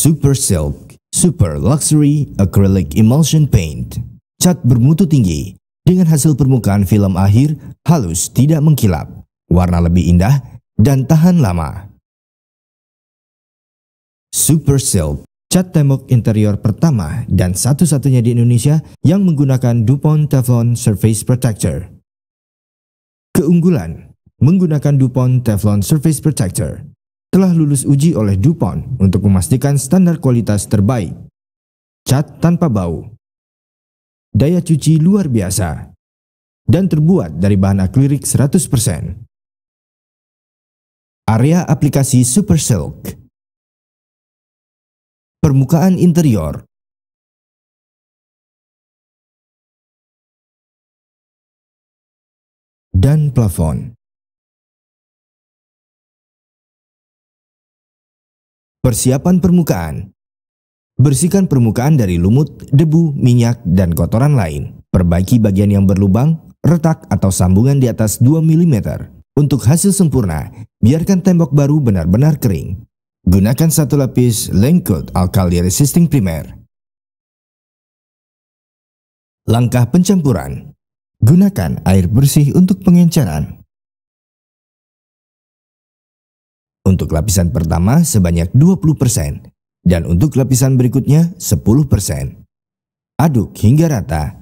Super Silk Super Luxury Acrylic Emulsion Paint Cat bermutu tinggi dengan hasil permukaan film akhir halus tidak mengkilap, warna lebih indah, dan tahan lama. Super Silk Cat tembok interior pertama dan satu-satunya di Indonesia yang menggunakan DuPont Teflon Surface Protector. Keunggulan Menggunakan DuPont Teflon Surface Protector telah lulus uji oleh DuPont untuk memastikan standar kualitas terbaik. Cat tanpa bau. Daya cuci luar biasa. Dan terbuat dari bahan akrilik 100%. Area aplikasi Super Silk. Permukaan interior dan plafon. Persiapan permukaan Bersihkan permukaan dari lumut, debu, minyak, dan kotoran lain. Perbaiki bagian yang berlubang, retak, atau sambungan di atas 2 mm. Untuk hasil sempurna, biarkan tembok baru benar-benar kering. Gunakan satu lapis Lengkut Alkali Resisting Primer. Langkah pencampuran Gunakan air bersih untuk pengenceran. Untuk lapisan pertama sebanyak 20% dan untuk lapisan berikutnya 10%. Aduk hingga rata.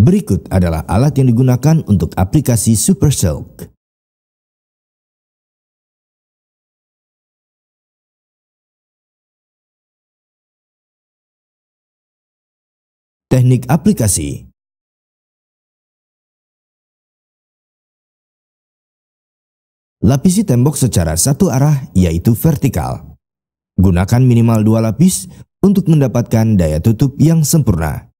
Berikut adalah alat yang digunakan untuk aplikasi Super Silk. Teknik aplikasi Lapisi tembok secara satu arah yaitu vertikal. Gunakan minimal dua lapis untuk mendapatkan daya tutup yang sempurna.